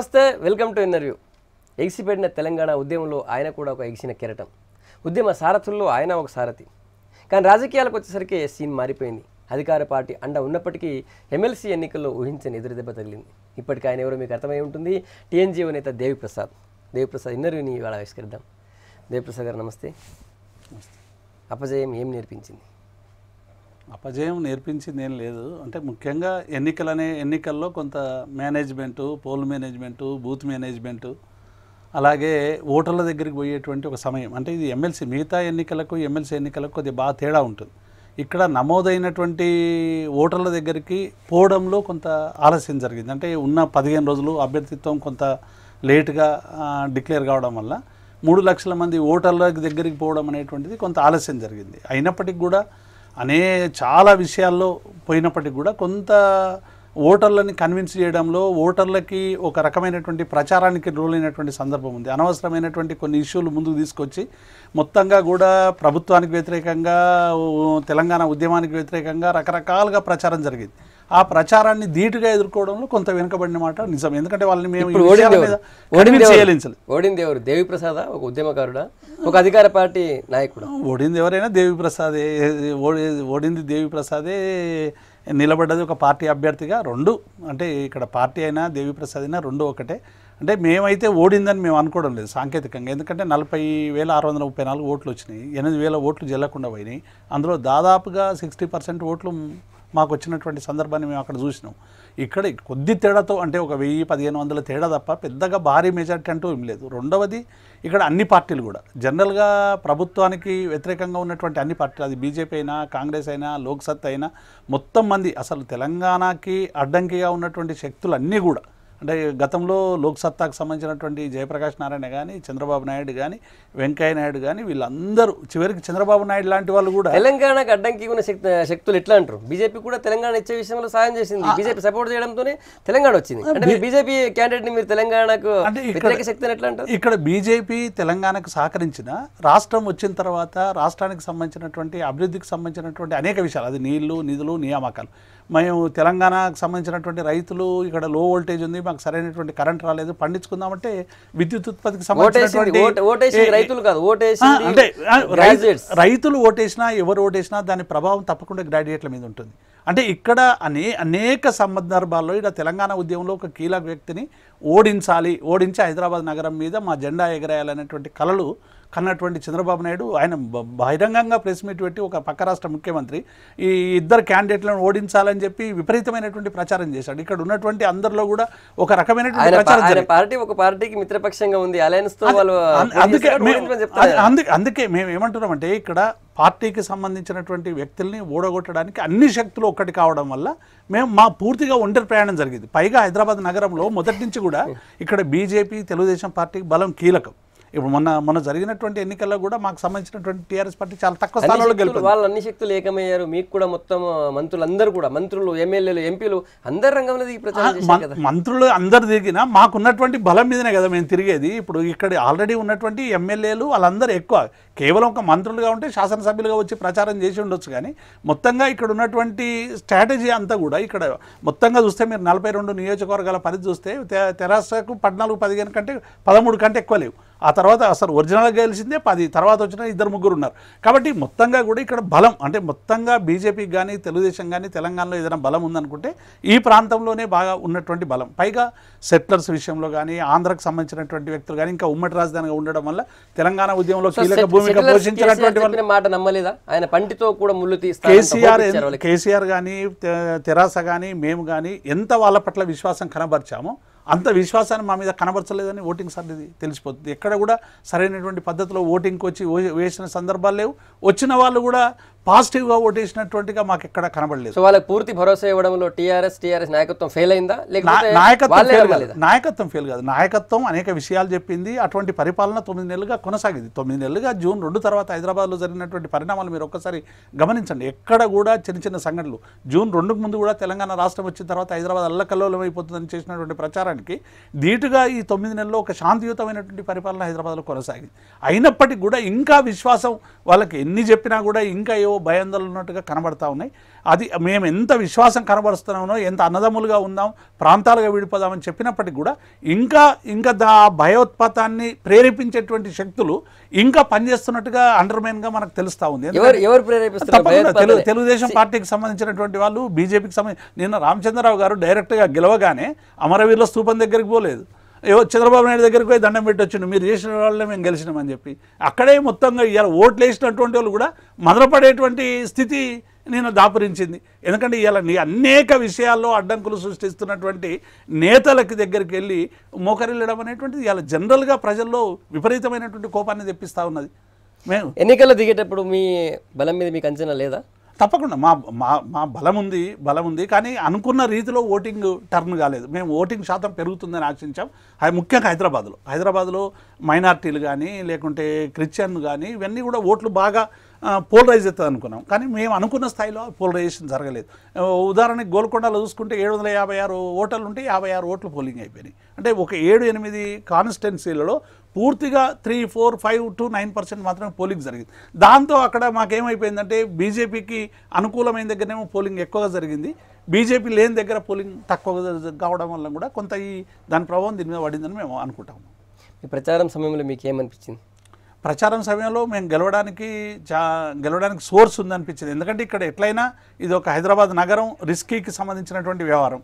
నమస్తే welcome to interview ఎగిసిపెడిన తెలంగాణ ఉద్యమంలో ఆయన కూడా ఒక ఎగిసిన కిరటం ఉద్యమ సారథుల్లో ఆయన ఒక సారథి కానీ రాజకీయాలకు వచ్చేసరికి సీన్ మారిపోయింది అధికార పార్టీ అండ ఉన్నప్పటికీ ఎమ్మెల్సీ ఎన్నికల్లో ఊహించని ఎదురుదెబ్బ తగిలింది ఇప్పటికీ ఆయన ఎవరో మీకు అర్థమై ఉంటుంది టీఎన్జీఓ నేత దేవిప్రసాద్ దేవిప్రసాద్ ఇంటర్వ్యూని ఇవాళ ఆవిష్కరిద్దాం దేవిప్రసాద్ గారు నమస్తే అపజయం ఏం నేర్పించింది అపజయం నేర్పించింది ఏం లేదు అంటే ముఖ్యంగా ఎన్నికలనే ఎన్నికల్లో కొంత management poll management booth management అలాగే ఓటర్ల దగ్గరికి పోయేటువంటి ఒక సమయం అంటే ఇది ఎమ్మెల్సీ మిగతా ఎన్నికలకు ఎమ్మెల్సీ ఎన్నికలకు కొద్దిగా బాగా తేడా ఉంటుంది ఇక్కడ నమోదైనటువంటి ఓటర్ల దగ్గరికి పోవడంలో కొంత ఆలస్యం జరిగింది అంటే ఉన్న పదిహేను రోజులు అభ్యర్థిత్వం కొంత లేటుగా డిక్లేర్ కావడం వల్ల మూడు లక్షల మంది ఓటర్ల దగ్గరికి పోవడం అనేటువంటిది కొంత ఆలస్యం జరిగింది అయినప్పటికీ కూడా అనే చాలా విషయాల్లో పోయినప్పటికి కూడా కొంత ఓటర్లని కన్విన్స్ చేయడంలో ఓటర్లకి ఒక రకమైనటువంటి ప్రచారానికి అయినటువంటి సందర్భం ఉంది అనవసరమైనటువంటి కొన్ని ఇష్యూలు ముందుకు తీసుకొచ్చి మొత్తంగా కూడా ప్రభుత్వానికి వ్యతిరేకంగా తెలంగాణ ఉద్యమానికి వ్యతిరేకంగా రకరకాలుగా ప్రచారం జరిగింది ఆ ప్రచారాన్ని ధీటుగా ఎదుర్కోవడంలో కొంత వెనుకబడిన మాట నిజం ఎందుకంటే వాళ్ళని మేము ఓడింది ఎవరు దేవి ప్రసాద్ ఒక ఉద్యమకారుడా ఒక అధికార పార్టీ నాయకుడు ఓడింది ఎవరైనా దేవి ప్రసాదే ఓడింది దేవి ప్రసాదే నిలబడ్డది ఒక పార్టీ అభ్యర్థిగా రెండు అంటే ఇక్కడ పార్టీ అయినా దేవి ప్రసాద్ అయినా రెండు ఒకటే అంటే మేమైతే ఓడిందని మేము అనుకోవడం లేదు సాంకేతికంగా ఎందుకంటే నలభై వేల ఆరు వందల ముప్పై నాలుగు ఓట్లు వచ్చినాయి ఎనిమిది వేల ఓట్లు జల్లకుండా పోయినాయి అందులో దాదాపుగా సిక్స్టీ పర్సెంట్ ఓట్లు మాకు వచ్చినటువంటి సందర్భాన్ని మేము అక్కడ చూసినాం ఇక్కడ కొద్ది తేడాతో అంటే ఒక వెయ్యి పదిహేను వందల తేడా తప్ప పెద్దగా భారీ మెజార్టీ అంటూ ఏం లేదు రెండవది ఇక్కడ అన్ని పార్టీలు కూడా జనరల్గా ప్రభుత్వానికి వ్యతిరేకంగా ఉన్నటువంటి అన్ని పార్టీలు అది బీజేపీ అయినా కాంగ్రెస్ అయినా లోక్సత్ అయినా మొత్తం మంది అసలు తెలంగాణకి అడ్డంకిగా ఉన్నటువంటి శక్తులు అన్నీ కూడా అంటే గతంలో లోక్సత్తాకు సంబంధించినటువంటి జయప్రకాష్ నారాయణ కానీ చంద్రబాబు నాయుడు కానీ వెంకయ్య నాయుడు కానీ వీళ్ళందరూ చివరికి చంద్రబాబు నాయుడు లాంటి వాళ్ళు కూడా తెలంగాణకు అడ్డంకి ఉన్న శక్తి శక్తులు ఎట్లా అంటారు బీజేపీ కూడా తెలంగాణ ఇచ్చే విషయంలో సాయం చేసింది బీజేపీ సపోర్ట్ చేయడంతోనే తెలంగాణ వచ్చింది అంటే బీజేపీ క్యాండిడేట్ ని మీరు తెలంగాణకు వ్యతిరేక శక్తిని ఎట్లా అంటారు ఇక్కడ బీజేపీ తెలంగాణకు సహకరించిన రాష్ట్రం వచ్చిన తర్వాత రాష్ట్రానికి సంబంధించినటువంటి అభివృద్ధికి సంబంధించినటువంటి అనేక విషయాలు అది నీళ్లు నిధులు నియామకాలు మేము తెలంగాణకు సంబంధించినటువంటి రైతులు ఇక్కడ లో వోల్టేజ్ ఉంది మాకు సరైనటువంటి కరెంట్ రాలేదు పండించుకుందామంటే విద్యుత్ ఉత్పత్తికి సంబంధించినటువంటి రైతులు ఓటేసినా ఎవరు ఓటేసినా దాని ప్రభావం తప్పకుండా గ్రాడ్యుయేట్ల మీద ఉంటుంది అంటే ఇక్కడ అనే అనేక సందర్భాల్లో ఇక్కడ తెలంగాణ ఉద్యమంలో ఒక కీలక వ్యక్తిని ఓడించాలి ఓడించి హైదరాబాద్ నగరం మీద మా జెండా ఎగరేయాలనేటువంటి కళలు కన్నటువంటి చంద్రబాబు నాయుడు ఆయన బహిరంగంగా ప్రెస్ మీట్ పెట్టి ఒక పక్క రాష్ట్ర ముఖ్యమంత్రి ఈ ఇద్దరు క్యాండిడేట్లను ఓడించాలని చెప్పి విపరీతమైనటువంటి ప్రచారం చేశాడు ఇక్కడ ఉన్నటువంటి అందరిలో కూడా ఒక రకమైనటువంటి ప్రచారం పార్టీ ఒక పార్టీకి మిత్రపక్షంగా ఉంది అలయన్స్ తో అందుకే అందుకే ఏమంటున్నాం అంటే ఇక్కడ పార్టీకి సంబంధించినటువంటి వ్యక్తుల్ని ఓడగొట్టడానికి అన్ని శక్తులు ఒక్కటి కావడం వల్ల మేము మా పూర్తిగా ఒంటరి ప్రయాణం జరిగింది పైగా హైదరాబాద్ నగరంలో మొదటి నుంచి కూడా ఇక్కడ బీజేపీ తెలుగుదేశం పార్టీకి బలం కీలకం ఇప్పుడు మొన్న మొన్న జరిగినటువంటి ఎన్నికల్లో కూడా మాకు సంబంధించినటువంటి టీఆర్ఎస్ పార్టీ చాలా తక్కువ స్థానాల్లో గెలుపు వాళ్ళు అన్ని శక్తులు ఏకమయ్యారు మీకు కూడా మొత్తం మంత్రులందరూ కూడా మంత్రులు ఎమ్మెల్యేలు ఎంపీలు అందరి రంగంలో దిగి మంత్రులు అందరు దిగినా మాకున్నటువంటి బలం మీదనే కదా మేము తిరిగేది ఇప్పుడు ఇక్కడ ఆల్రెడీ ఉన్నటువంటి ఎమ్మెల్యేలు వాళ్ళందరూ ఎక్కువ కేవలం ఒక మంత్రులుగా ఉంటే శాసనసభ్యులుగా వచ్చి ప్రచారం చేసి ఉండొచ్చు కానీ మొత్తంగా ఇక్కడ ఉన్నటువంటి స్ట్రాటజీ అంతా కూడా ఇక్కడ మొత్తంగా చూస్తే మీరు నలభై రెండు నియోజకవర్గాల పరిధి చూస్తే తెరాసకు పద్నాలుగు పదిహేను కంటే పదమూడు కంటే ఎక్కువ లేవు ఆ తర్వాత అసలు ఒరిజినల్గా గెలిచిందే పది తర్వాత వచ్చిన ఇద్దరు ముగ్గురు ఉన్నారు కాబట్టి మొత్తంగా కూడా ఇక్కడ బలం అంటే మొత్తంగా బీజేపీకి కానీ తెలుగుదేశం కానీ తెలంగాణలో ఏదైనా బలం ఉందనుకుంటే ఈ ప్రాంతంలోనే బాగా ఉన్నటువంటి బలం పైగా సెట్లర్స్ విషయంలో కానీ ఆంధ్రకు సంబంధించినటువంటి వ్యక్తులు కానీ ఇంకా ఉమ్మడి రాజధానిగా ఉండడం వల్ల తెలంగాణ ఉద్యమంలో కీలక భూమి మాట నమ్మలేదా ఆయన పంటితో కూడా ముళ్ళు కేసీఆర్ కేసీఆర్ కానీ తెరాస కానీ మేము కానీ ఎంత వాళ్ళ పట్ల విశ్వాసం కనబరిచామో అంత విశ్వాసాన్ని మా మీద కనబరచలేదని ఓటింగ్ సర్ది తెలిసిపోతుంది ఎక్కడ కూడా సరైనటువంటి పద్ధతిలో ఓటింగ్కి వచ్చి వేసిన సందర్భాలు లేవు వచ్చిన వాళ్ళు కూడా పాజిటివ్గా ఓటేసినటువంటిగా మాకు ఎక్కడ కనబడలేదు సో వాళ్ళకి పూర్తి భరోసా ఇవ్వడంలో టీఆర్ఎస్ టీఆర్ఎస్ నాయకత్వం ఫెయిల్ అయిందా నాయకత్వం నాయకత్వం ఫెయిల్ కాదు నాయకత్వం అనేక విషయాలు చెప్పింది అటువంటి పరిపాలన తొమ్మిది నెలలుగా కొనసాగింది తొమ్మిది నెలలుగా జూన్ రెండు తర్వాత హైదరాబాద్లో జరిగినటువంటి పరిణామాలు మీరు ఒక్కసారి గమనించండి ఎక్కడ కూడా చిన్న చిన్న సంఘటనలు జూన్ రెండుకు ముందు కూడా తెలంగాణ రాష్ట్రం వచ్చిన తర్వాత హైదరాబాద్ అల్లకల్లోలం అయిపోతుందని చేసినటువంటి ప్రచారానికి ధీటుగా ఈ తొమ్మిది నెలల్లో ఒక శాంతియుతమైనటువంటి పరిపాలన హైదరాబాద్లో కొనసాగింది అయినప్పటికీ కూడా ఇంకా విశ్వాసం వాళ్ళకి ఎన్ని చెప్పినా కూడా ఇంకా ఏవేవో భయాందోళన ఉన్నట్టుగా కనబడతా ఉన్నాయి అది మేము ఎంత విశ్వాసం కనబరుస్తున్నామో ఎంత అన్నదమ్ములుగా ఉందాం ప్రాంతాలుగా విడిపోదామని చెప్పినప్పటికీ కూడా ఇంకా ఇంకా దా భయోత్పాతాన్ని ప్రేరేపించేటువంటి శక్తులు ఇంకా పనిచేస్తున్నట్టుగా అండర్మైన్గా మనకు తెలుస్తూ ఉంది తెలుగుదేశం పార్టీకి సంబంధించినటువంటి వాళ్ళు బీజేపీకి సంబంధించి నిన్న రామచంద్రరావు గారు డైరెక్ట్గా గెలవగానే అమరవీరుల స్థూపం దగ్గరికి పోలేదు చంద్రబాబు నాయుడు దగ్గరికి పోయి దండం పెట్టొచ్చిండు మీరు చేసిన వాళ్ళే మేము గెలిచినామని చెప్పి అక్కడే మొత్తంగా ఇవాళ ఓట్లు వేసినటువంటి వాళ్ళు కూడా మదనపడేటువంటి స్థితి నేను దాపురించింది ఎందుకంటే నీ అనేక విషయాల్లో అడ్డంకులు సృష్టిస్తున్నటువంటి నేతలకి దగ్గరికి వెళ్ళి మోకరిల్లడం అనేటువంటిది ఇవాళ జనరల్గా ప్రజల్లో విపరీతమైనటువంటి కోపాన్ని తెప్పిస్తూ ఉన్నది మేము ఎన్నికల్లో దిగేటప్పుడు మీ బలం మీద మీకు అంచనా లేదా తప్పకుండా మా మా మా బలం ఉంది బలం ఉంది కానీ అనుకున్న రీతిలో ఓటింగ్ టర్న్ కాలేదు మేము ఓటింగ్ శాతం పెరుగుతుందని ఆశించాం ముఖ్యంగా హైదరాబాద్లో హైదరాబాద్లో మైనార్టీలు కానీ లేకుంటే క్రిస్టియన్ కానీ ఇవన్నీ కూడా ఓట్లు బాగా పోలరైజ్ అవుతుంది అనుకున్నాం కానీ మేము అనుకున్న స్థాయిలో పోలరైజేషన్ జరగలేదు ఉదాహరణకి గోల్కొండలో చూసుకుంటే ఏడు వందల యాభై ఆరు ఓటర్లు ఉంటే యాభై ఆరు ఓట్లు పోలింగ్ అయిపోయినాయి అంటే ఒక ఏడు ఎనిమిది కాన్స్టిట్యున్సీలలో పూర్తిగా three four five two nine percent మాత్రమే పోలింగ్ జరిగింది దాంతో అక్కడ మాకేమైపోయిందంటే బీజేపీకి అనుకూలమైన దగ్గరనేమో పోలింగ్ ఎక్కువగా జరిగింది బీజేపీ లేని దగ్గర పోలింగ్ తక్కువగా కావడం వల్ల కూడా కొంత ఈ దాని ప్రభావం దీని మీద పడిందని మేము అనుకుంటాము ఈ ప్రచారం సమయంలో మీకు ఏమనిపించింది ప్రచారం సమయంలో మేము గెలవడానికి చా గెలవడానికి సోర్స్ ఉందనిపించింది ఎందుకంటే ఇక్కడ ఎట్లయినా ఇది ఒక హైదరాబాద్ నగరం రిస్కీకి సంబంధించినటువంటి వ్యవహారం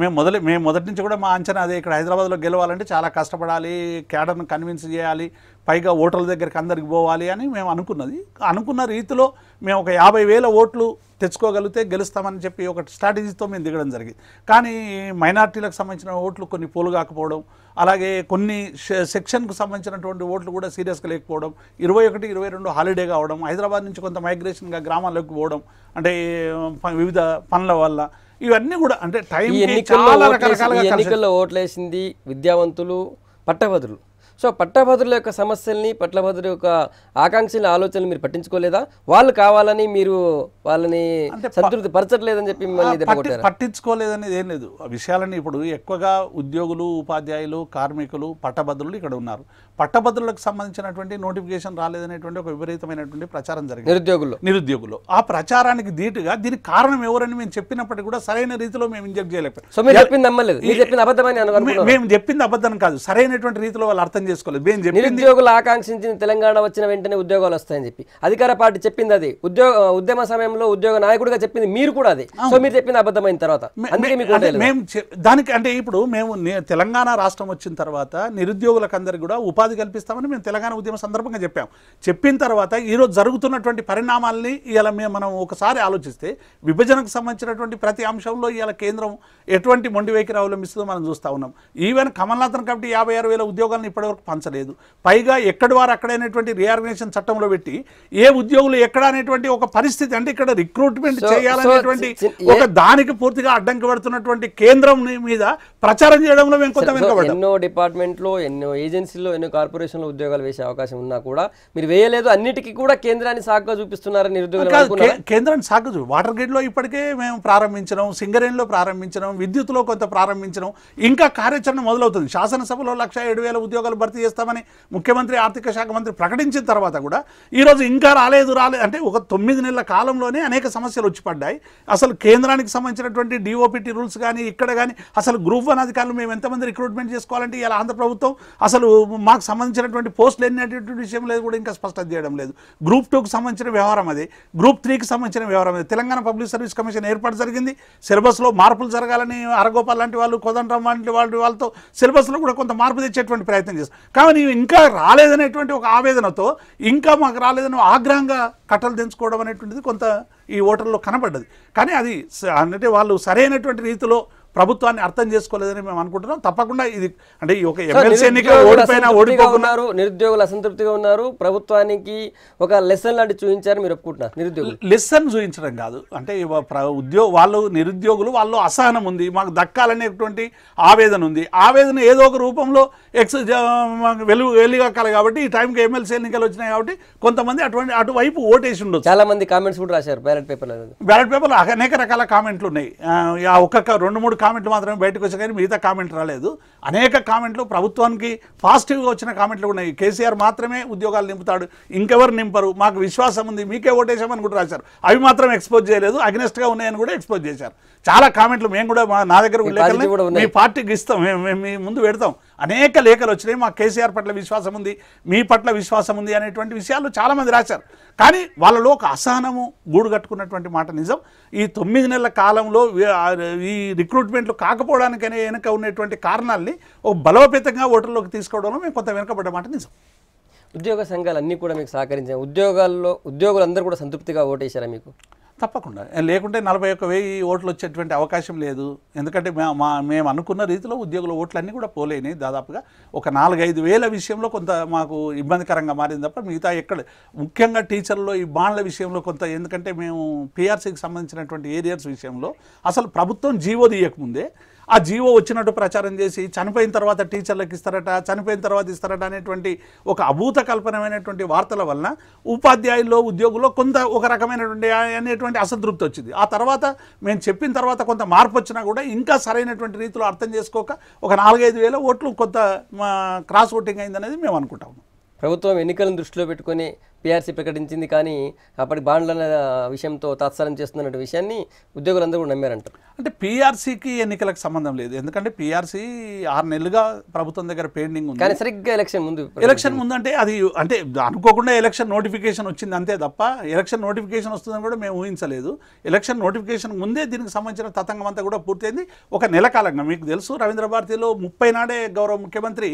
మేము మొదలు మేము మొదటి నుంచి కూడా మా అంచనా అదే ఇక్కడ హైదరాబాద్లో గెలవాలంటే చాలా కష్టపడాలి కేడర్ను కన్విన్స్ చేయాలి పైగా ఓటర్ల దగ్గరికి అందరికి పోవాలి అని మేము అనుకున్నది అనుకున్న రీతిలో మేము ఒక యాభై వేల ఓట్లు తెచ్చుకోగలిగితే గెలుస్తామని చెప్పి ఒక స్ట్రాటజీతో మేము దిగడం జరిగింది కానీ మైనార్టీలకు సంబంధించిన ఓట్లు కొన్ని పోలు కాకపోవడం అలాగే కొన్ని సెక్షన్కు సంబంధించినటువంటి ఓట్లు కూడా సీరియస్గా లేకపోవడం ఇరవై ఒకటి ఇరవై రెండు హాలిడే కావడం హైదరాబాద్ నుంచి కొంత మైగ్రేషన్గా గ్రామాల్లోకి పోవడం అంటే వివిధ పనుల వల్ల ఇవన్నీ కూడా అంటే టైం ఎన్నికల్లో ఓట్లేసింది విద్యావంతులు పట్టభద్రులు సో పట్టభద్రుల యొక్క సమస్యల్ని పట్టభద్రుల యొక్క ఆకాంక్షల ఆలోచనలు మీరు పట్టించుకోలేదా వాళ్ళు కావాలని మీరు వాళ్ళని సంతృప్తి పరచట్లేదని చెప్పి మిమ్మల్ని పట్టించుకోలేదనేది ఏం లేదు విషయాలని ఇప్పుడు ఎక్కువగా ఉద్యోగులు ఉపాధ్యాయులు కార్మికులు పట్టభద్రులు ఇక్కడ ఉన్నారు పట్టభద్రులకు సంబంధించినటువంటి నోటిఫికేషన్ రాలేదనేటువంటి ఒక విపరీతమైనటువంటి ప్రచారం జరిగింది నిరుద్యోగులు నిరుద్యోగులు ఆ ప్రచారానికి ధీటుగా దీనికి కారణం ఎవరని మేము చెప్పినప్పటికీ కూడా సరైన రీతిలో మేము ఇంజెక్ట్ చేయలేకపోయాం మేము చెప్పింది అబద్ధం కాదు సరైనటువంటి రీతిలో వాళ్ళు అర్థం చేసుకోవాలి నిరుద్యోగులు ఆకాంక్షించిన తెలంగాణ వచ్చిన వెంటనే ఉద్యోగాలు వస్తాయని చెప్పి అధికార పార్టీ చెప్పింది అది ఉద్యోగ ఉద్యమ సమయంలో ఉద్యోగ నాయకుడిగా చెప్పింది మీరు కూడా అది సో మీరు చెప్పింది అబద్ధమైన తర్వాత మేము దానికి అంటే ఇప్పుడు మేము తెలంగాణ రాష్ట్రం వచ్చిన తర్వాత నిరుద్యోగులకందరికీ కూడా ఉపాధి కల్పిస్తామని మేము తెలంగాణ ఉద్యమ సందర్భంగా చెప్పాం చెప్పిన తర్వాత ఈరోజు జరుగుతున్నటువంటి పరిణామాల్ని ఇలా మేము మనం ఒకసారి ఆలోచిస్తే విభజనకు సంబంధించినటువంటి ప్రతి అంశంలో ఇలా కేంద్రం ఎటువంటి మొండివేకి వైఖరి అవలంబిస్తుందో మనం చూస్తూ ఉన్నాం ఈవెన్ కమల్నాథన్ కమిటీ యాభై ఆరు వేల ఉద్యోగాలను ఇప్పటివరకు ఉద్యోగులకు పంచలేదు పైగా ఎక్కడి వారు అక్కడైనటువంటి రీఆర్గనైజేషన్ చట్టంలో పెట్టి ఏ ఉద్యోగులు ఎక్కడ అనేటువంటి ఒక పరిస్థితి అంటే ఇక్కడ రిక్రూట్మెంట్ చేయాలనేటువంటి ఒక దానికి పూర్తిగా అడ్డంకి పడుతున్నటువంటి కేంద్రం మీద ప్రచారం చేయడంలో మేము కొంత వెనుకబడ్డాం ఎన్నో డిపార్ట్మెంట్లో ఎన్నో ఏజెన్సీలో ఎన్నో కార్పొరేషన్లో ఉద్యోగాలు వేసే అవకాశం ఉన్నా కూడా మీరు వేయలేదు అన్నిటికీ కూడా కేంద్రాన్ని సాగ్గా చూపిస్తున్నారని నిరుద్యోగులు కేంద్రాన్ని సాకు చూపి వాటర్ గ్రిడ్లో ఇప్పటికే మేము ప్రారంభించడం సింగరేణిలో ప్రారంభించడం విద్యుత్లో కొంత ప్రారంభించడం ఇంకా కార్యాచరణ మొదలవుతుంది శాసనసభలో లక్ష ఏడు వేల ఉద్యోగాలు భర్తీ చేస్తామని ముఖ్యమంత్రి ఆర్థిక శాఖ మంత్రి ప్రకటించిన తర్వాత కూడా ఈరోజు ఇంకా రాలేదు రాలేదు అంటే ఒక తొమ్మిది నెలల కాలంలోనే అనేక సమస్యలు వచ్చి పడ్డాయి అసలు కేంద్రానికి సంబంధించినటువంటి డిఓపిటీ రూల్స్ కానీ ఇక్కడ కానీ అసలు గ్రూప్ వన్ అధికారులు మేము ఎంతమంది రిక్రూట్మెంట్ చేసుకోవాలంటే ఇలా ఆంధ్ర ప్రభుత్వం అసలు మాకు సంబంధించినటువంటి పోస్టులు ఎన్నటువంటి విషయం లేదు కూడా ఇంకా స్పష్టం చేయడం లేదు గ్రూప్ టూకి సంబంధించిన వ్యవహారం అది గ్రూప్ త్రీకి సంబంధించిన వ్యవహారం అది తెలంగాణ పబ్లిక్ సర్వీస్ కమిషన్ ఏర్పాటు జరిగింది సిలబస్లో మార్పులు జరగాలని అరగోపాల్ లాంటి వాళ్ళు కోదండరామ్ లాంటి వాళ్ళు వాళ్ళతో సిలబస్లో కూడా కొంత మార్పు తెచ్చేటువంటి ప్రయత్నం చేస్తారు కానీ ఇంకా రాలేదనేటువంటి ఒక ఆవేదనతో ఇంకా మాకు రాలేదని ఆగ్రహంగా కట్టలు దించుకోవడం అనేటువంటిది కొంత ఈ ఓటర్లో కనబడ్డది కానీ అది అంటే వాళ్ళు సరైనటువంటి రీతిలో ప్రభుత్వాన్ని అర్థం చేసుకోలేదని మేము అనుకుంటున్నాం తప్పకుండా ఇది అంటే ఒక ఎమ్మెల్సీ ఎన్నిక ఓడిపోయినా ఓడిపోతున్నారు నిరుద్యోగులు అసంతృప్తిగా ఉన్నారు ప్రభుత్వానికి ఒక లెసన్ లాంటి చూపించారు మీరు ఒప్పుకుంటున్నారు నిరుద్యోగులు లెసన్ చూపించడం కాదు అంటే ఉద్యోగ వాళ్ళు నిరుద్యోగులు వాళ్ళు అసహనం ఉంది మాకు దక్కాలనేటువంటి ఆవేదన ఉంది ఆవేదన ఏదో ఒక రూపంలో ఎక్స్ వెలుగు వెలుగక్కాలి కాబట్టి ఈ టైంకి ఎమ్మెల్సీ ఎన్నికలు వచ్చినాయి కాబట్టి కొంతమంది అటువంటి అటువైపు ఓటేసి ఉండదు చాలా మంది కామెంట్స్ కూడా రాశారు బ్యాలెట్ పేపర్ బ్యాలెట్ పేపర్ అనేక రకాల కామెంట్లు ఉన్నాయి ఒక్కొక్క రెండు మూడు కామెంట్లు మాత్రమే బయటకు వచ్చాయి కానీ మిగతా కామెంట్ రాలేదు అనేక కామెంట్లు ప్రభుత్వానికి పాజిటివ్గా వచ్చిన కామెంట్లు ఉన్నాయి కేసీఆర్ మాత్రమే ఉద్యోగాలు నింపుతాడు ఇంకెవరు నింపరు మాకు విశ్వాసం ఉంది మీకే ఓటేసామని కూడా రాశారు అవి మాత్రం ఎక్స్పోజ్ చేయలేదు అగ్నెస్ట్గా ఉన్నాయని కూడా ఎక్స్పోజ్ చేశారు చాలా కామెంట్లు మేము కూడా నా దగ్గర మీ పార్టీకి ఇస్తాం మేము మీ ముందు పెడతాం అనేక లేఖలు వచ్చినాయి మా కేసీఆర్ పట్ల విశ్వాసం ఉంది మీ పట్ల విశ్వాసం ఉంది అనేటువంటి విషయాలు చాలామంది రాశారు కానీ వాళ్ళలో ఒక అసహనము గూడు కట్టుకున్నటువంటి మాట నిజం ఈ తొమ్మిది నెలల కాలంలో ఈ రిక్రూట్మెంట్లు కాకపోవడానికనే వెనుక ఉన్నటువంటి కారణాలని ఒక బలోపేతంగా ఓటర్లోకి తీసుకోవడంలో మేము కొంత వెనుకబడ్డ మాట నిజం ఉద్యోగ సంఘాలు అన్నీ కూడా మీకు సహకరించాయి ఉద్యోగాల్లో ఉద్యోగులందరూ కూడా సంతృప్తిగా ఓటేశారా మీకు తప్పకుండా లేకుంటే నలభై ఒక్క వెయ్యి ఓట్లు వచ్చేటువంటి అవకాశం లేదు ఎందుకంటే మా మేము అనుకున్న రీతిలో ఉద్యోగుల ఓట్లన్నీ కూడా పోలేని దాదాపుగా ఒక నాలుగైదు వేల విషయంలో కొంత మాకు ఇబ్బందికరంగా మారింది తప్ప మిగతా ఎక్కడ ముఖ్యంగా టీచర్లు ఈ బాండ్ల విషయంలో కొంత ఎందుకంటే మేము పిఆర్సీకి సంబంధించినటువంటి ఏరియాస్ విషయంలో అసలు ప్రభుత్వం జీవో తీయకముందే ఆ జీవో వచ్చినట్టు ప్రచారం చేసి చనిపోయిన తర్వాత టీచర్లకు ఇస్తారట చనిపోయిన తర్వాత ఇస్తారట అనేటువంటి ఒక అభూత కల్పనమైనటువంటి వార్తల వలన ఉపాధ్యాయుల్లో ఉద్యోగుల్లో కొంత ఒక రకమైనటువంటి అనేటువంటి అసంతృప్తి వచ్చింది ఆ తర్వాత మేము చెప్పిన తర్వాత కొంత మార్పు వచ్చినా కూడా ఇంకా సరైనటువంటి రీతిలో అర్థం చేసుకోక ఒక నాలుగైదు వేల ఓట్లు కొంత క్రాస్ ఓటింగ్ అయిందనేది మేము అనుకుంటాము ప్రభుత్వం ఎన్నికలను దృష్టిలో పెట్టుకొని పీఆర్సీ ప్రకటించింది కానీ అప్పటి బాండ్ల విషయంతో తాత్సారం చేస్తున్నటువంటి విషయాన్ని ఉద్యోగులందరూ కూడా నమ్మారంటారు అంటే పీఆర్సీకి ఎన్నికలకు సంబంధం లేదు ఎందుకంటే పీఆర్సీ ఆరు నెలలుగా ప్రభుత్వం దగ్గర పెండింగ్ ఉంది కానీ సరిగ్గా ఎలక్షన్ ముందు ఎలక్షన్ ముందు అంటే అది అంటే అనుకోకుండా ఎలక్షన్ నోటిఫికేషన్ వచ్చింది అంతే తప్ప ఎలక్షన్ నోటిఫికేషన్ వస్తుందని కూడా మేము ఊహించలేదు ఎలక్షన్ నోటిఫికేషన్ ముందే దీనికి సంబంధించిన తతంగం అంతా కూడా పూర్తయింది ఒక నెల కాలంగా మీకు తెలుసు రవీంద్ర భారతిలో ముప్పై నాడే గౌరవ ముఖ్యమంత్రి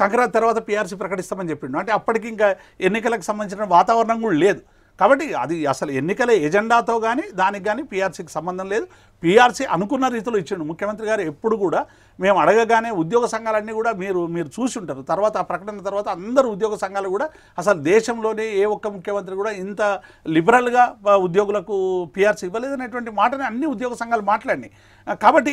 సంక్రాంతి తర్వాత పీఆర్సీ ప్రకటిస్తామని చెప్పిండు అంటే అప్పటికి ఇంకా ఎన్నికలకు సంబంధించిన వాతావరణం కూడా లేదు కాబట్టి అది అసలు ఎన్నికల ఎజెండాతో కానీ దానికి కానీ పీఆర్సీకి సంబంధం లేదు పీఆర్సీ అనుకున్న రీతిలో ఇచ్చిండు ముఖ్యమంత్రి గారు ఎప్పుడు కూడా మేము అడగగానే ఉద్యోగ సంఘాలన్నీ కూడా మీరు మీరు చూసి ఉంటారు తర్వాత ఆ ప్రకటన తర్వాత అందరు ఉద్యోగ సంఘాలు కూడా అసలు దేశంలోనే ఏ ఒక్క ముఖ్యమంత్రి కూడా ఇంత లిబరల్గా ఉద్యోగులకు పీఆర్సీ ఇవ్వలేదనేటువంటి మాటని అన్ని ఉద్యోగ సంఘాలు మాట్లాడి కాబట్టి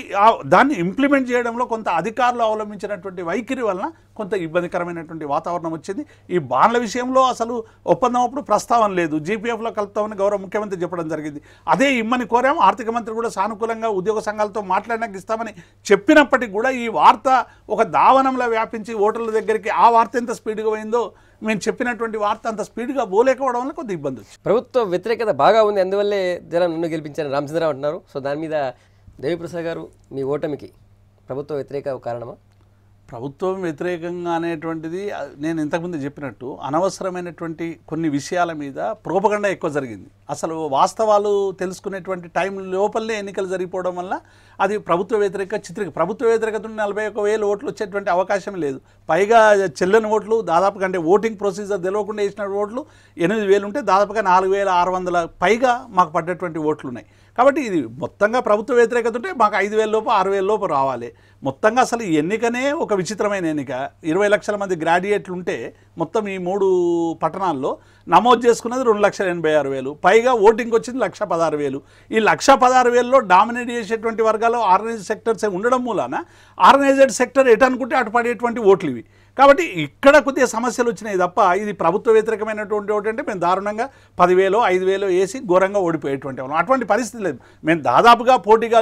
దాన్ని ఇంప్లిమెంట్ చేయడంలో కొంత అధికారులు అవలంబించినటువంటి వైఖరి వలన కొంత ఇబ్బందికరమైనటువంటి వాతావరణం వచ్చింది ఈ బాండ్ల విషయంలో అసలు ఒప్పందం అప్పుడు ప్రస్తావన లేదు జీపీఎఫ్లో కలుపుతామని గౌరవ ముఖ్యమంత్రి చెప్పడం జరిగింది అదే ఇమ్మని కోరాము ఆర్థిక మంత్రి కూడా సానుకూల అనుకూలంగా ఉద్యోగ సంఘాలతో మాట్లాడడానికి ఇస్తామని చెప్పినప్పటికీ కూడా ఈ వార్త ఒక దావనంలా వ్యాపించి ఓటర్ల దగ్గరికి ఆ వార్త ఎంత స్పీడ్గా పోయిందో మేము చెప్పినటువంటి వార్త అంత స్పీడ్గా పోలేకపోవడం వల్ల కొద్ది ఇబ్బంది వచ్చింది ప్రభుత్వ వ్యతిరేకత బాగా ఉంది అందువల్లే జనం నిన్ను గెలిపించారని రామచంద్రరావు అంటున్నారు సో దాని మీద దేవిప్రసాద్ గారు మీ ఓటమికి ప్రభుత్వ వ్యతిరేక కారణమా ప్రభుత్వం వ్యతిరేకంగా అనేటువంటిది నేను ఇంతకుముందు చెప్పినట్టు అనవసరమైనటువంటి కొన్ని విషయాల మీద ప్రోపగండ ఎక్కువ జరిగింది అసలు వాస్తవాలు తెలుసుకునేటువంటి టైం లోపలనే ఎన్నికలు జరిగిపోవడం వల్ల అది ప్రభుత్వ వ్యతిరేక చిత్రిక ప్రభుత్వ వ్యతిరేకత నలభై ఒక వేలు ఓట్లు వచ్చేటువంటి అవకాశం లేదు పైగా చెల్లని ఓట్లు దాదాపుగా అంటే ఓటింగ్ ప్రొసీజర్ తెలియకుండా వేసిన ఓట్లు ఎనిమిది వేలు ఉంటే దాదాపుగా నాలుగు వేల ఆరు వందల పైగా మాకు పడ్డటువంటి ఓట్లు ఉన్నాయి కాబట్టి ఇది మొత్తంగా ప్రభుత్వ వ్యతిరేకత ఉంటే మాకు ఐదు వేల లోపు ఆరు వేల లోపు రావాలి మొత్తంగా అసలు ఎన్నికనే ఒక విచిత్రమైన ఎన్నిక ఇరవై లక్షల మంది గ్రాడ్యుయేట్లు ఉంటే మొత్తం ఈ మూడు పట్టణాల్లో నమోదు చేసుకున్నది రెండు లక్షల ఎనభై ఆరు వేలు పైగా ఓటింగ్ వచ్చింది లక్ష పదహారు వేలు ఈ లక్ష పదహారు వేలలో డామినేట్ చేసేటువంటి వర్గాలు ఆర్గనైజ్డ్ సెక్టర్స్ ఉండడం మూలాన ఆర్గనైజ్డ్ సెక్టర్ ఎటు అనుకుంటే పడేటువంటి ఓట్లు ఇవి కాబట్టి ఇక్కడ కొద్దిగా సమస్యలు వచ్చినాయి తప్ప ఇది ప్రభుత్వ వ్యతిరేకమైనటువంటి ఒకటంటే మేము దారుణంగా పదివేలు ఐదు వేలు వేసి ఘోరంగా ఓడిపోయేటువంటి వాళ్ళం అటువంటి పరిస్థితి లేదు మేము దాదాపుగా పోటీగా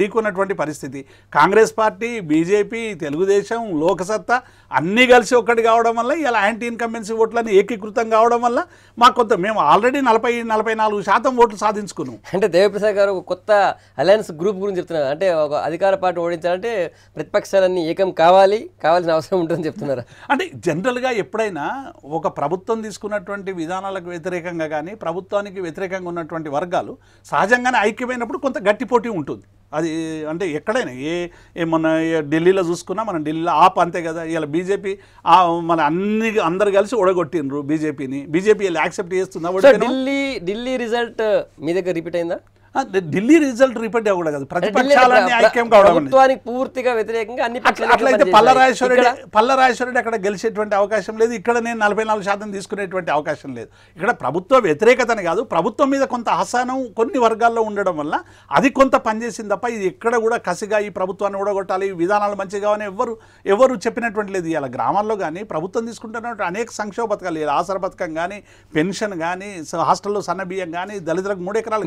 ఢీకున్నటువంటి పరిస్థితి Congress party BJP Telugu Desam Lok Satta అన్నీ కలిసి ఒక్కటి కావడం వల్ల ఇలా యాంటీ ఇన్కంబెన్సీ ఓట్లన్నీ ఏకీకృతం కావడం వల్ల మాకు కొంత మేము ఆల్రెడీ నలభై నలభై నాలుగు శాతం ఓట్లు సాధించుకున్నాం అంటే దేవప్రసాద్ గారు కొత్త అలయన్స్ గ్రూప్ గురించి చెప్తున్నారు అంటే ఒక అధికార పార్టీ ఓడించాలంటే ప్రతిపక్షాలన్నీ ఏకం కావాలి కావాల్సిన అవసరం ఉంటుందని చెప్తున్నారు చేస్తున్నారా అంటే జనరల్గా ఎప్పుడైనా ఒక ప్రభుత్వం తీసుకున్నటువంటి విధానాలకు వ్యతిరేకంగా కానీ ప్రభుత్వానికి వ్యతిరేకంగా ఉన్నటువంటి వర్గాలు సహజంగానే ఐక్యమైనప్పుడు కొంత గట్టి పోటీ ఉంటుంది అది అంటే ఎక్కడైనా ఏ మన ఢిల్లీలో చూసుకున్నా మన ఢిల్లీలో ఆప్ అంతే కదా ఇలా బీజేపీ మన అన్ని అందరు కలిసి ఓడగొట్టిండ్రు బీజేపీని బీజేపీ యాక్సెప్ట్ చేస్తుందా ఢిల్లీ ఢిల్లీ రిజల్ట్ మీ దగ్గర రిపీట్ అయిందా ఢిల్లీ రిజల్ట్ రిపీట్ అవ్వకూడదు కాదు ప్రతిపక్షాలన్నీ ఐక్యం కావడం పూర్తిగా వ్యతిరేకంగా అన్ని అట్లయితే పల్లరాజేశ్వరుడు పల్లరాజేశ్వరుడు అక్కడ గెలిచేటువంటి అవకాశం లేదు ఇక్కడ నేను నలభై నాలుగు శాతం తీసుకునేటువంటి అవకాశం లేదు ఇక్కడ ప్రభుత్వ వ్యతిరేకతని కాదు ప్రభుత్వం మీద కొంత అసహనం కొన్ని వర్గాల్లో ఉండడం వల్ల అది కొంత పనిచేసింది తప్ప ఇది ఎక్కడ కూడా కసిగా ఈ ప్రభుత్వాన్ని ఊడగొట్టాలి విధానాలు మంచిగా అని ఎవ్వరు ఎవరు చెప్పినటువంటి లేదు ఇలా గ్రామాల్లో కానీ ప్రభుత్వం తీసుకుంటున్నటువంటి అనేక సంక్షేమ పథకాలు ఆసర పథకం కానీ పెన్షన్ కానీ హాస్టల్లో సన్న బియ్యం కానీ దళితులకు మూడు ఎకరాలు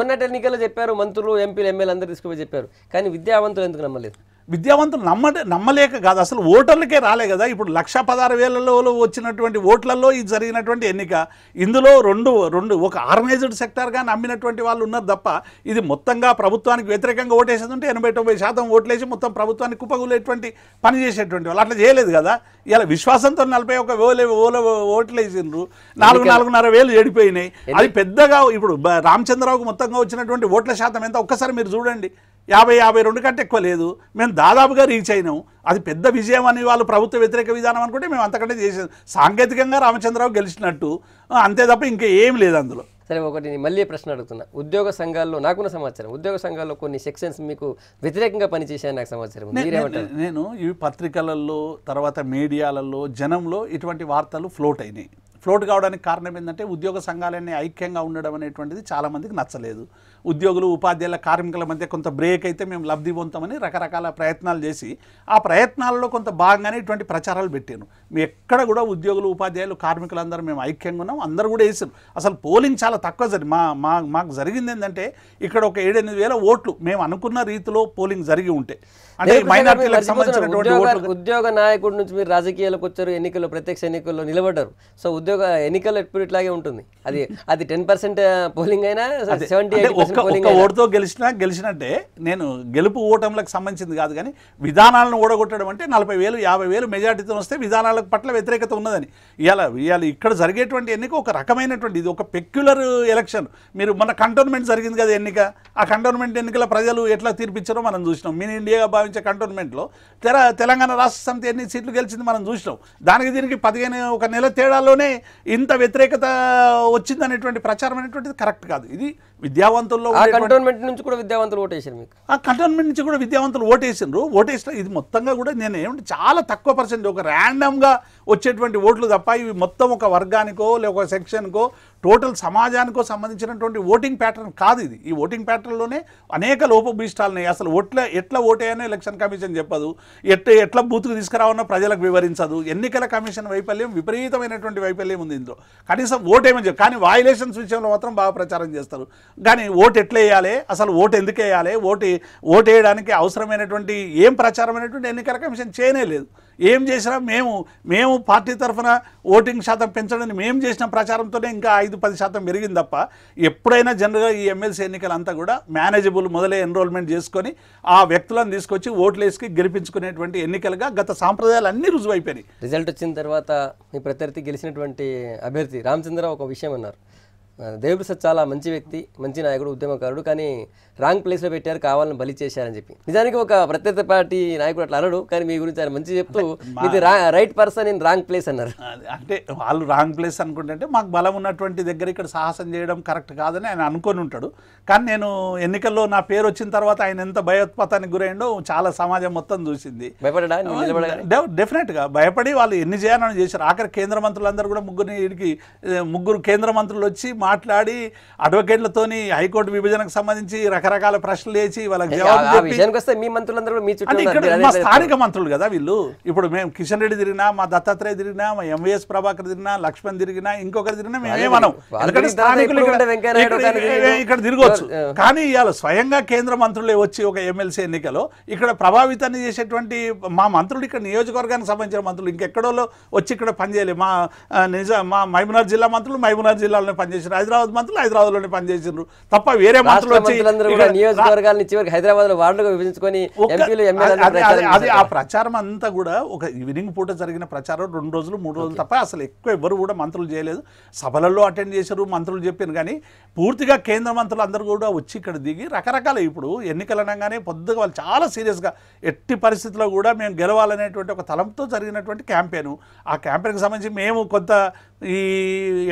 మొన్నటి ఎన్నికల్లో చెప్పారు మంత్రులు ఎంపీలు ఎమ్మెల్యే అందరూ తీసుకుపోయి చెప్పారు కానీ విద్యావంతులు ఎందుకు నమ్మలేదు విద్యావంతులు నమ్మట నమ్మలేక కాదు అసలు ఓటర్లకే రాలే కదా ఇప్పుడు లక్ష పదహారు వేలలో వచ్చినటువంటి ఓట్లలో ఇది జరిగినటువంటి ఎన్నిక ఇందులో రెండు రెండు ఒక ఆర్గనైజ్డ్ సెక్టర్గా నమ్మినటువంటి వాళ్ళు ఉన్నారు తప్ప ఇది మొత్తంగా ప్రభుత్వానికి వ్యతిరేకంగా ఓటేసేది ఉంటే ఎనభై తొంభై శాతం ఓట్లేసి మొత్తం ప్రభుత్వాన్ని కుప్పగూలేటువంటి పని చేసేటువంటి వాళ్ళు అట్లా చేయలేదు కదా ఇలా విశ్వాసంతో నలభై ఒక వేల ఓల ఓట్లేసిండ్రు నాలుగు నాలుగున్నర వేలు ఏడిపోయినాయి అది పెద్దగా ఇప్పుడు రామచంద్రరావుకు మొత్తంగా వచ్చినటువంటి ఓట్ల శాతం ఎంత ఒక్కసారి మీరు చూడండి యాభై యాభై రెండు కంటే ఎక్కువ లేదు మేము దాదాపుగా రీచ్ అయినాం అది పెద్ద విజయం అని వాళ్ళు ప్రభుత్వ వ్యతిరేక విధానం అనుకుంటే మేము అంతకంటే చేసే సాంకేతికంగా రామచంద్రరావు గెలిచినట్టు అంతే తప్ప ఇంకా ఏం లేదు అందులో సరే ఒకటి మళ్ళీ ప్రశ్న అడుగుతున్నా ఉద్యోగ సంఘాల్లో నాకున్న సమాచారం ఉద్యోగ సంఘాల్లో కొన్ని సెక్షన్స్ మీకు వ్యతిరేకంగా పనిచేసే నాకు సమాచారం నేను ఇవి పత్రికలలో తర్వాత మీడియాలలో జనంలో ఇటువంటి వార్తలు ఫ్లోట్ అయినాయి ఫ్లోట్ కావడానికి కారణం ఏంటంటే ఉద్యోగ సంఘాలన్నీ ఐక్యంగా ఉండడం అనేటువంటిది చాలామందికి నచ్చలేదు ఉద్యోగులు ఉపాధ్యాయుల కార్మికుల మధ్య కొంత బ్రేక్ అయితే మేము లబ్ధి పొందుతామని రకరకాల ప్రయత్నాలు చేసి ఆ ప్రయత్నాల్లో కొంత భాగంగానే ఇటువంటి ప్రచారాలు పెట్టాను మేము ఎక్కడ కూడా ఉద్యోగులు ఉపాధ్యాయులు కార్మికులందరూ మేము ఐక్యంగా ఉన్నాం అందరూ కూడా వేసారు అసలు పోలింగ్ చాలా తక్కువ జరిగింది మా మా మాకు జరిగింది ఏంటంటే ఇక్కడ ఒక ఏడెనిమిది వేల ఓట్లు మేము అనుకున్న రీతిలో పోలింగ్ జరిగి ఉంటే ఉద్యోగ నాయకుడి నుంచి మీరు రాజకీయాలకు వచ్చారు ఎన్నికల్లో ప్రత్యక్ష ఎన్నికల్లో నిలబడ్డారు సో ఉద్యోగ ఎన్నికలు ఎప్పుడు ఇట్లాగే ఉంటుంది అది అది టెన్ పర్సెంట్ పోలింగ్ అయినా ఓటుతో గెలిచినా గెలిచినట్టే నేను గెలుపు ఓటంలకు సంబంధించింది కాదు కానీ విధానాలను ఓడగొట్టడం అంటే నలభై వేలు యాభై వేలు మెజార్టీతో వస్తే విధానాల పట్ల వ్యతిరేకత ఉన్నదని ఇవాళ ఇవాళ ఇక్కడ జరిగేటువంటి ఎన్నిక ఒక రకమైనటువంటి ఇది ఒక పెక్యులర్ ఎలక్షన్ మీరు మన కంటోన్మెంట్ జరిగింది కదా ఎన్నిక ఆ కంటోన్మెంట్ ఎన్నికల ప్రజలు ఎట్లా తీర్పిచ్చారో మనం చూసినాం మీన్ ఇండియాగా భావించి సంబంధించిన కంటోన్మెంట్లో తెర తెలంగాణ రాష్ట్ర సమితి ఎన్ని సీట్లు గెలిచింది మనం చూసినాం దానికి దీనికి పదిహేను ఒక నెల తేడాలోనే ఇంత వ్యతిరేకత వచ్చిందనేటువంటి ప్రచారం అనేటువంటిది కరెక్ట్ కాదు ఇది విద్యావంతుల్లో కంటోన్మెంట్ నుంచి కూడా విద్యావంతులు ఓటేసారు మీకు ఆ కంటోన్మెంట్ నుంచి కూడా విద్యావంతులు ఓటేసినారు ఓటేసిన ఇది మొత్తంగా కూడా నేను ఏమంటే చాలా తక్కువ పర్సెంట్ ఒక ర్యాండమ్గా వచ్చేటువంటి ఓట్లు తప్ప ఇవి మొత్తం ఒక వర్గానికో లేక ఒక సెక్షన్కో టోటల్ సమాజానికో సంబంధించినటువంటి ఓటింగ్ ప్యాటర్న్ కాదు ఇది ఈ ఓటింగ్ ప్యాటర్న్లోనే అనేక ఉన్నాయి అసలు ఓట్ల ఎట్లా ఓటేయనో ఎలక్షన్ కమిషన్ చెప్పదు ఎట్ ఎట్లా బూత్కు తీసుకురావనో ప్రజలకు వివరించదు ఎన్నికల కమిషన్ వైఫల్యం విపరీతమైనటువంటి వైఫల్యం ఉంది ఇందులో కనీసం ఓటేమని చెప్పు కానీ వాయిలేషన్స్ విషయంలో మాత్రం బాగా ప్రచారం చేస్తారు కానీ ఓటు ఎట్లా వేయాలి అసలు ఓటు ఎందుకు వేయాలి ఓటు ఓటు వేయడానికి అవసరమైనటువంటి ఏం ప్రచారమైనటువంటి ఎన్నికల కమిషన్ చేయనే లేదు ఏం చేసినా మేము మేము పార్టీ తరఫున ఓటింగ్ శాతం పెంచడానికి మేము చేసిన ప్రచారంతోనే ఇంకా ఐదు పది శాతం పెరిగింది తప్ప ఎప్పుడైనా జనరల్గా ఈ ఎమ్మెల్సీ ఎన్నికలంతా కూడా మేనేజబుల్ మొదలే ఎన్రోల్మెంట్ చేసుకొని ఆ వ్యక్తులను తీసుకొచ్చి ఓట్లు ఓట్లేసి గెలిపించుకునేటువంటి ఎన్నికలుగా గత సాంప్రదాయాలు అన్ని రుజువు అయిపోయినాయి రిజల్ట్ వచ్చిన తర్వాత మీ ప్రత్యర్థి గెలిచినటువంటి అభ్యర్థి రామచంద్ర ఒక విషయం అన్నారు దేవప్రసాద్ చాలా మంచి వ్యక్తి మంచి నాయకుడు ఉద్యమకారుడు కానీ రాంగ్ ప్లేస్లో పెట్టారు కావాలని బలి చేశారని చెప్పి నిజానికి ఒక ప్రత్యేక పార్టీ నాయకుడు అట్లా అనడు కానీ మీ గురించి ఆయన మంచి చెప్తూ ఇది right person in wrong place అన్నారు అంటే వాళ్ళు రాంగ్ ప్లేస్ అనుకుంటే మాకు బలం ఉన్నటువంటి దగ్గర ఇక్కడ సాహసం చేయడం కరెక్ట్ కాదని ఆయన అనుకొని ఉంటాడు కానీ నేను ఎన్నికల్లో నా పేరు వచ్చిన తర్వాత ఆయన ఎంత భయోత్పాతానికి గురైండో చాలా సమాజం మొత్తం చూసింది డెఫినెట్గా భయపడి వాళ్ళు ఎన్ని చేయాలని చేశారు ఆఖరి కేంద్ర మంత్రులందరూ కూడా ముగ్గురు ముగ్గురు కేంద్ర మంత్రులు వచ్చి మా మాట్లాడి అడ్వకేట్లతోని హైకోర్టు విభజనకు సంబంధించి రకరకాల ప్రశ్నలు వేసి వాళ్ళకి ఇక్కడ స్థానిక మంత్రులు కదా వీళ్ళు ఇప్పుడు మేము కిషన్ రెడ్డి తిరిగినా మా దత్తాత్రేయ తిరిగినా మా ఎంవిఎస్ ప్రభాకర్ తిరిగినా లక్ష్మణ్ తిరిగినా ఇంకొకరు తిరిగినా మేమే మనం ఇక్కడ తిరగవచ్చు కానీ ఇవాళ స్వయంగా కేంద్ర మంత్రులే వచ్చి ఒక ఎమ్మెల్సీ ఎన్నికలో ఇక్కడ ప్రభావితాన్ని చేసేటువంటి మా మంత్రులు ఇక్కడ నియోజకవర్గానికి సంబంధించిన మంత్రులు ఇంకెక్కడోలో వచ్చి ఇక్కడ పనిచేయలేదు మా నిజ మా మహబూబ్నగర్ జిల్లా మంత్రులు మహబూబ్నగర్ జిల్లాలోనే పనిచేసిన హైదరాబాద్ మంత్రులు హైదరాబాద్లోనే పనిచేసిండ్రు తప్ప వేరే మంత్రులు వచ్చి నియోజకవర్గాలను చివరికి హైదరాబాద్ వార్డుగా విభజించుకొని అది ఆ ప్రచారం అంతా కూడా ఒక ఈవినింగ్ పూట జరిగిన ప్రచారం రెండు రోజులు మూడు రోజులు తప్ప అసలు ఎక్కువ ఎవరు కూడా మంత్రులు చేయలేదు సభలలో అటెండ్ చేశారు మంత్రులు చెప్పారు కానీ పూర్తిగా కేంద్ర మంత్రులు అందరూ కూడా వచ్చి ఇక్కడ దిగి రకరకాల ఇప్పుడు ఎన్నికలు అనగానే పొద్దుగా వాళ్ళు చాలా సీరియస్గా ఎట్టి పరిస్థితుల్లో కూడా మేము గెలవాలనేటువంటి ఒక తలంతో జరిగినటువంటి క్యాంపెయిన్ ఆ క్యాంపెయిన్కి సంబంధించి మేము కొంత ఈ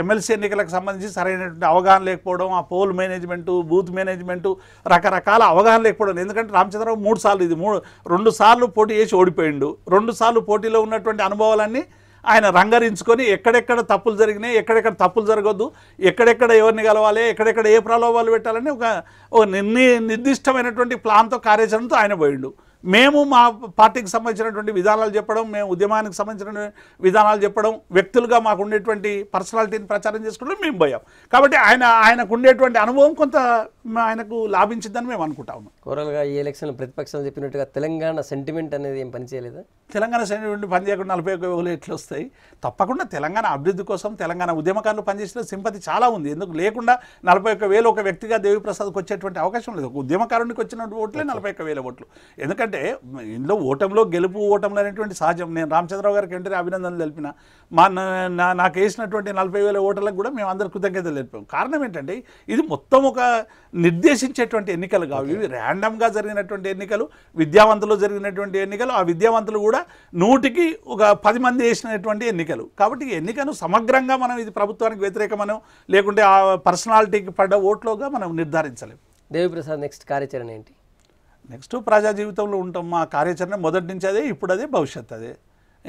ఎమ్మెల్సీ ఎన్నికలకు సంబంధించి సరైనటువంటి అవగాహన లేకపోవడం ఆ పోల్ మేనేజ్మెంటు బూత్ మేనేజ్మెంటు రకరకాల అవగాహన లేకపోవడం ఎందుకంటే రామచంద్రరావు మూడు సార్లు ఇది మూడు రెండు సార్లు పోటీ చేసి ఓడిపోయిండు రెండు సార్లు పోటీలో ఉన్నటువంటి అనుభవాలన్నీ ఆయన రంగరించుకొని ఎక్కడెక్కడ తప్పులు జరిగినాయి ఎక్కడెక్కడ తప్పులు జరగొద్దు ఎక్కడెక్కడ ఎవరిని కలవాలి ఎక్కడెక్కడ ఏ ప్రలోభాలు పెట్టాలని ఒక నిర్ని నిర్దిష్టమైనటువంటి ప్లాన్తో కార్యాచరణతో ఆయన పోయిండు మేము మా పార్టీకి సంబంధించినటువంటి విధానాలు చెప్పడం మేము ఉద్యమానికి సంబంధించిన విధానాలు చెప్పడం వ్యక్తులుగా మాకు ఉండేటువంటి పర్సనాలిటీని ప్రచారం చేసుకోవడం మేము పోయాం కాబట్టి ఆయన ఆయనకు ఉండేటువంటి అనుభవం కొంత ఆయనకు లాభించిందని మేము అనుకుంటాము కోరల్గా ఈ ఎలక్షన్ ప్రతిపక్షాలు చెప్పినట్టుగా తెలంగాణ సెంటిమెంట్ అనేది ఏం పనిచేయలేదు తెలంగాణ సెంటిమెంట్ పనిచేయకుండా నలభై ఒక వేలు ఎట్లు వస్తాయి తప్పకుండా తెలంగాణ అభివృద్ధి కోసం తెలంగాణ ఉద్యమకారులు పనిచేసిన సింపతి చాలా ఉంది ఎందుకు లేకుండా నలభై ఒక వేలు ఒక వ్యక్తిగా దేవిప్రసాద్కి వచ్చేటువంటి అవకాశం లేదు ఒక ఉద్యమకారునికి వచ్చిన ఓట్లే నలభై ఒక్క వేల ఓట్లు ఎందుకంటే ఎందుకంటే ఇందులో ఓటంలో గెలుపు ఓటంలో అనేటువంటి సహజం నేను రామచంద్రరావు గారికి వెంటనే అభినందనలు తెలిపిన మా నాకు వేసినటువంటి నలభై వేల ఓటర్లకు కూడా మేము అందరు కృతజ్ఞతలు తెలిపాం కారణం ఏంటంటే ఇది మొత్తం ఒక నిర్దేశించేటువంటి ఎన్నికలు కావు ఇవి ర్యాండమ్గా జరిగినటువంటి ఎన్నికలు విద్యావంతులు జరిగినటువంటి ఎన్నికలు ఆ విద్యావంతులు కూడా నూటికి ఒక పది మంది వేసినటువంటి ఎన్నికలు కాబట్టి ఎన్నికను సమగ్రంగా మనం ఇది ప్రభుత్వానికి వ్యతిరేకమనం లేకుంటే ఆ పర్సనాలిటీకి పడ్డ ఓట్లోగా మనం నిర్ధారించలేము దేవిప్రసాద్ నెక్స్ట్ కార్యాచరణ ఏంటి నెక్స్ట్ ప్రజా జీవితంలో ఉంటాం మా కార్యాచరణ మొదటి నుంచి అదే ఇప్పుడు అదే భవిష్యత్ అదే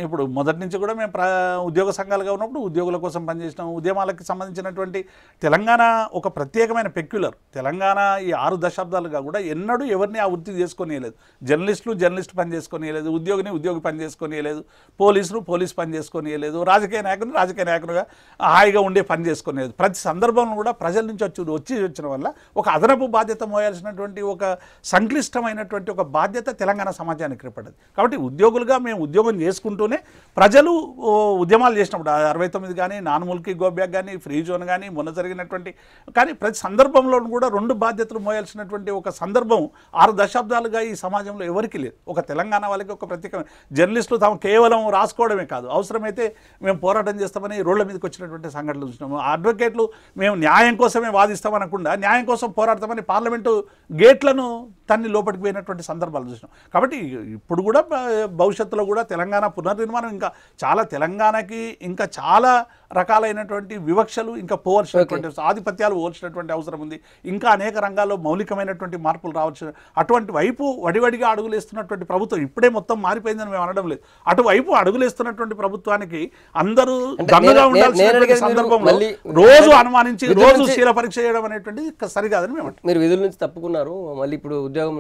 ఇప్పుడు మొదటి నుంచి కూడా మేము ఉద్యోగ సంఘాలుగా ఉన్నప్పుడు ఉద్యోగుల కోసం పనిచేసినాం ఉద్యమాలకు సంబంధించినటువంటి తెలంగాణ ఒక ప్రత్యేకమైన పెక్యులర్ తెలంగాణ ఈ ఆరు దశాబ్దాలుగా కూడా ఎన్నడూ ఎవరిని ఆ వృత్తి చేసుకొనియలేదు జర్నలిస్టులు జర్నలిస్ట్ పని చేసుకొనియలేదు ఉద్యోగిని ఉద్యోగి పని చేసుకొనియలేదు పోలీసులు పోలీస్ పని చేసుకొనియలేదు రాజకీయ నాయకులు రాజకీయ నాయకులుగా హాయిగా ఉండే పని చేసుకొనియలేదు ప్రతి సందర్భంలో కూడా ప్రజల నుంచి వచ్చి వచ్చి వచ్చిన వల్ల ఒక అదనపు బాధ్యత మోయాల్సినటువంటి ఒక సంక్లిష్టమైనటువంటి ఒక బాధ్యత తెలంగాణ సమాజానికి ఏర్పడ్డది కాబట్టి ఉద్యోగులుగా మేము ఉద్యోగం చేసుకుంటూ సమయంలోనే ప్రజలు ఉద్యమాలు చేసినప్పుడు అరవై తొమ్మిది కానీ నానుముల్కి గోబ్యాక్ కానీ ఫ్రీ జోన్ కానీ మొన్న జరిగినటువంటి కానీ ప్రతి సందర్భంలో కూడా రెండు బాధ్యతలు మోయాల్సినటువంటి ఒక సందర్భం ఆరు దశాబ్దాలుగా ఈ సమాజంలో ఎవరికి లేదు ఒక తెలంగాణ వాళ్ళకి ఒక ప్రత్యేక జర్నలిస్టులు తాము కేవలం రాసుకోవడమే కాదు అవసరమైతే మేము పోరాటం చేస్తామని రోడ్ల మీదకి వచ్చినటువంటి సంఘటనలు చూసినాము అడ్వకేట్లు మేము న్యాయం కోసమే వాదిస్తామనకుండా న్యాయం కోసం పోరాడతామని పార్లమెంటు గేట్లను తన్ని లోపలికి పోయినటువంటి సందర్భాలు చూసినాం కాబట్టి ఇప్పుడు కూడా భవిష్యత్తులో కూడా తెలంగాణ పునర్ పునర్నిర్మాణం ఇంకా చాలా తెలంగాణకి ఇంకా చాలా రకాలైనటువంటి వివక్షలు ఇంకా పోవలసినటువంటి ఆధిపత్యాలు పోవలసినటువంటి అవసరం ఉంది ఇంకా అనేక రంగాల్లో మౌలికమైనటువంటి మార్పులు రావచ్చు అటువంటి వైపు వడివడిగా అడుగులేస్తున్నటువంటి ప్రభుత్వం ఇప్పుడే మొత్తం మారిపోయిందని మేము అనడం లేదు అటువైపు అడుగులేస్తున్నటువంటి ప్రభుత్వానికి అందరూ దన్నుగా సందర్భంలో రోజు అనుమానించి రోజు శీల పరీక్ష చేయడం అనేటువంటిది సరికాదని మేము మీరు విధుల నుంచి తప్పుకున్నారు మళ్ళీ ఇప్పుడు ఉద్యోగం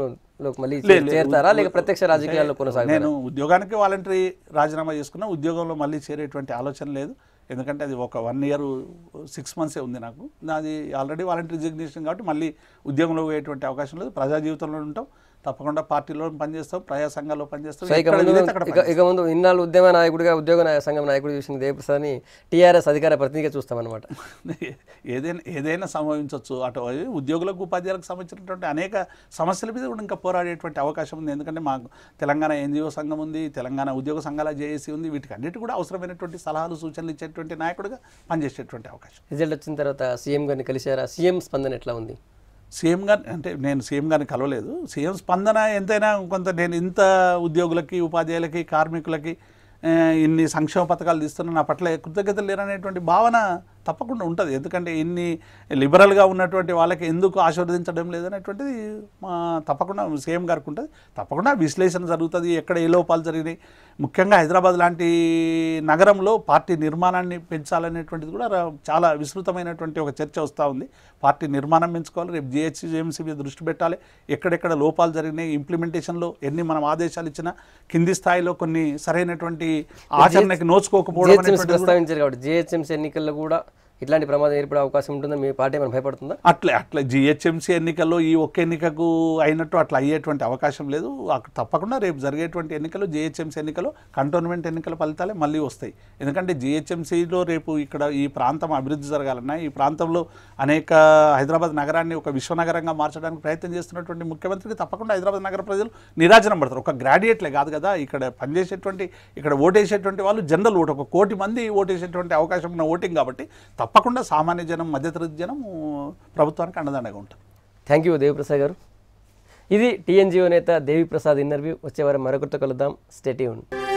చేరతారా లేక ప్రత్యక్ష రాజకీయాల్లో నేను ఉద్యోగానికి వాలంటరీ రాజీనామా చేసుకున్నా ఉద్యోగంలో మళ్ళీ చేరేటువంటి ఆలోచన లేదు ఎందుకంటే అది ఒక వన్ ఇయర్ సిక్స్ మంత్సే ఉంది నాకు నాది ఆల్రెడీ వాలంటరీ రిజిగ్నేషన్ కాబట్టి మళ్ళీ ఉద్యోగంలో పోయేటువంటి అవకాశం లేదు ప్రజా జీవితంలో ఉంటాం తప్పకుండా పార్టీలో పనిచేస్తాం ప్రజా సంఘాల్లో పనిచేస్తాం ఇక ముందు ఇన్నాళ్ళు ఉద్యమ నాయకుడిగా ఉద్యోగ సంఘం నాయకుడు చూసిన దేవప్రసాద్ అని టీఆర్ఎస్ అధికార ప్రతినిధిగా చూస్తామన్నమాట ఏదైనా ఏదైనా సంభవించవచ్చు అటు ఉద్యోగులకు ఉపాధ్యాయులకు సంబంధించినటువంటి అనేక సమస్యల మీద కూడా ఇంకా పోరాడేటువంటి అవకాశం ఉంది ఎందుకంటే మాకు తెలంగాణ ఎన్జిఓ సంఘం ఉంది తెలంగాణ ఉద్యోగ సంఘాల జేఏసీ ఉంది వీటికి అన్నిటి కూడా అవసరమైనటువంటి సలహాలు సూచనలు ఇచ్చేటువంటి నాయకుడిగా పనిచేసేటువంటి అవకాశం రిజల్ట్ వచ్చిన తర్వాత సీఎం గారిని కలిశారా సీఎం స్పందన ఎట్లా ఉంది సీఎం గారు అంటే నేను సీఎం గారిని కలవలేదు సీఎం స్పందన ఎంతైనా కొంత నేను ఇంత ఉద్యోగులకి ఉపాధ్యాయులకి కార్మికులకి ఇన్ని సంక్షేమ పథకాలు తీస్తున్నా నా పట్ల కృతజ్ఞతలు లేరనేటువంటి భావన తప్పకుండా ఉంటుంది ఎందుకంటే ఇన్ని లిబరల్గా ఉన్నటువంటి వాళ్ళకి ఎందుకు ఆశీర్వదించడం లేదనేటువంటిది మా తప్పకుండా సీఎం గారికి ఉంటుంది తప్పకుండా విశ్లేషణ జరుగుతుంది ఎక్కడ ఏ లోపాలు జరిగినాయి ముఖ్యంగా హైదరాబాద్ లాంటి నగరంలో పార్టీ నిర్మాణాన్ని పెంచాలనేటువంటిది కూడా చాలా విస్తృతమైనటువంటి ఒక చర్చ వస్తూ ఉంది పార్టీ నిర్మాణం పెంచుకోవాలి రేపు జిహెచ్సి మీద దృష్టి పెట్టాలి ఎక్కడెక్కడ లోపాలు జరిగినాయి ఇంప్లిమెంటేషన్లో ఎన్ని మనం ఆదేశాలు ఇచ్చినా కింది స్థాయిలో కొన్ని సరైనటువంటి ఆచరణకి నోచుకోకపోవడం జిహెచ్ఎంసీ ఎన్నికల్లో కూడా ఇట్లాంటి ప్రమాదం ఏర్పడే అవకాశం ఉంటుందా మీ పార్టీ మనం భయపడుతుందా అట్లే అట్లా జిహెచ్ఎంసీ ఎన్నికల్లో ఈ ఒక్క ఎన్నికకు అయినట్టు అట్లా అయ్యేటువంటి అవకాశం లేదు అక్కడ తప్పకుండా రేపు జరిగేటువంటి ఎన్నికలు జిహెచ్ఎంసీ ఎన్నికలు కంటోన్మెంట్ ఎన్నికల ఫలితాలే మళ్ళీ వస్తాయి ఎందుకంటే జిహెచ్ఎంసీలో రేపు ఇక్కడ ఈ ప్రాంతం అభివృద్ధి జరగాలన్నా ఈ ప్రాంతంలో అనేక హైదరాబాద్ నగరాన్ని ఒక విశ్వనగరంగా మార్చడానికి ప్రయత్నం చేస్తున్నటువంటి ముఖ్యమంత్రికి తప్పకుండా హైదరాబాద్ నగర ప్రజలు నిరాజనం పడతారు ఒక గ్రాడ్యుయేట్లే కాదు కదా ఇక్కడ పనిచేసేటువంటి ఇక్కడ ఓటేసేటువంటి వాళ్ళు జనరల్ ఓటు ఒక కోటి మంది ఓటేసేటువంటి అవకాశం ఉన్న ఓటింగ్ కాబట్టి తప్పకుండా సామాన్య జనం మధ్యతరగతి జనం ప్రభుత్వానికి అండదండగా ఉంటుంది థ్యాంక్ యూ దేవిప్రసాద్ గారు ఇది టీఎన్జిఓ నేత దేవిప్రసాద్ ఇంటర్వ్యూ వచ్చేవారు మరొకరితో కలుద్దాం స్టేటీ ఉంటుంది